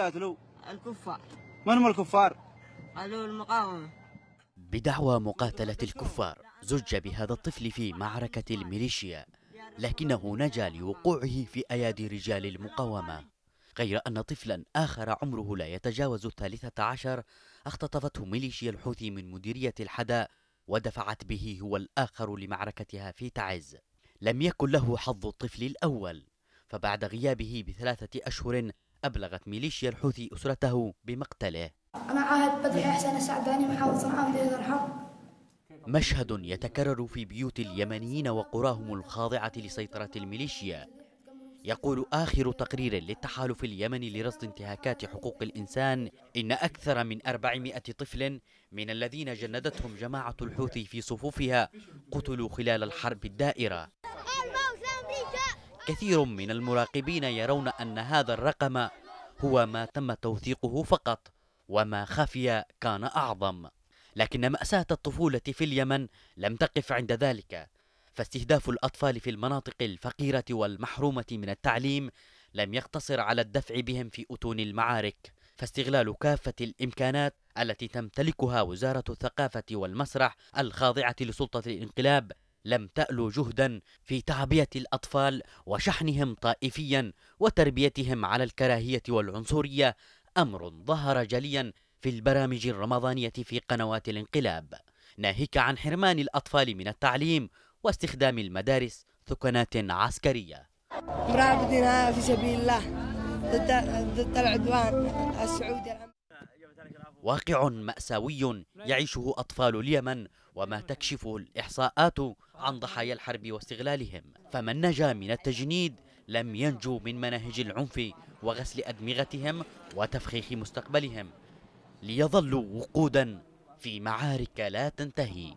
قاتلوا الكفار من هم الكفار؟ قالوا المقاومة بدعوى مقاتلة الكفار زج بهذا الطفل في معركة الميليشيا لكنه نجا لوقوعه في أيادي رجال المقاومة غير أن طفلا آخر عمره لا يتجاوز الثالثة عشر اختطفته ميليشيا الحوثي من مديرية الحداء ودفعت به هو الآخر لمعركتها في تعز لم يكن له حظ الطفل الأول فبعد غيابه بثلاثة أشهر أبلغت ميليشيا الحوثي أسرته بمقتله أنا عاهد بدر إحسان السعداني محافظ صنعاء الله يرحمه مشهد يتكرر في بيوت اليمنيين وقراهم الخاضعة لسيطرة الميليشيا يقول آخر تقرير للتحالف اليمني لرصد انتهاكات حقوق الإنسان إن أكثر من 400 طفل من الذين جندتهم جماعة الحوثي في صفوفها قتلوا خلال الحرب الدائرة كثير من المراقبين يرون أن هذا الرقم هو ما تم توثيقه فقط وما خفي كان أعظم لكن مأساة الطفولة في اليمن لم تقف عند ذلك فاستهداف الأطفال في المناطق الفقيرة والمحرومة من التعليم لم يقتصر على الدفع بهم في أتون المعارك فاستغلال كافة الإمكانات التي تمتلكها وزارة الثقافة والمسرح الخاضعة لسلطة الانقلاب لم تألو جهدا في تعبية الأطفال وشحنهم طائفيا وتربيتهم على الكراهية والعنصرية أمر ظهر جليا في البرامج الرمضانية في قنوات الانقلاب ناهيك عن حرمان الأطفال من التعليم واستخدام المدارس ثكنات عسكرية في سبيل الله ضد العدوان السعودي واقع مأساوي يعيشه أطفال اليمن وما تكشفه الإحصاءات عن ضحايا الحرب واستغلالهم فمن نجا من التجنيد لم ينجو من مناهج العنف وغسل أدمغتهم وتفخيخ مستقبلهم ليظلوا وقودا في معارك لا تنتهي